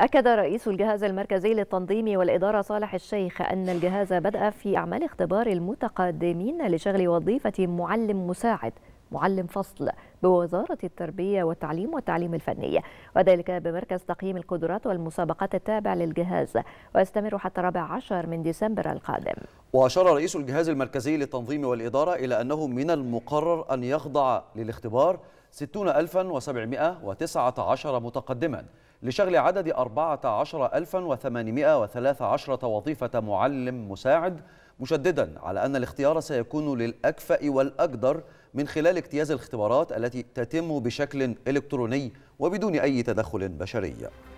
أكد رئيس الجهاز المركزي للتنظيم والإدارة صالح الشيخ أن الجهاز بدأ في أعمال اختبار المتقدمين لشغل وظيفة معلم مساعد معلم فصل بوزارة التربية والتعليم والتعليم الفني وذلك بمركز تقييم القدرات والمسابقات التابع للجهاز ويستمر حتى 14 عشر من ديسمبر القادم وأشار رئيس الجهاز المركزي للتنظيم والإدارة إلى أنه من المقرر أن يخضع للاختبار 60719 متقدماً لشغل عدد 14813 وظيفة معلم مساعد مشددا على أن الاختيار سيكون للأكفأ والأقدر من خلال اجتياز الاختبارات التي تتم بشكل إلكتروني وبدون أي تدخل بشري